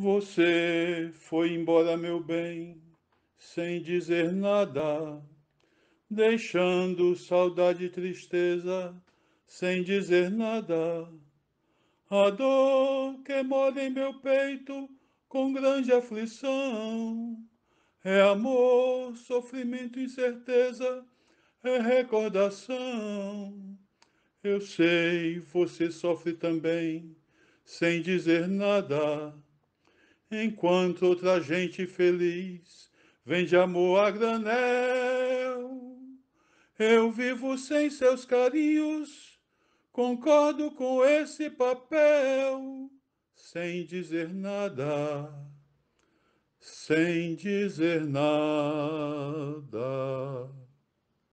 Você foi embora, meu bem, sem dizer nada, deixando saudade e tristeza, sem dizer nada. A dor que mora em meu peito com grande aflição é amor, sofrimento, incerteza, é recordação. Eu sei, você sofre também, sem dizer nada enquanto outra gente feliz vende amor a granel. Eu vivo sem seus carinhos, concordo com esse papel, sem dizer nada, sem dizer nada.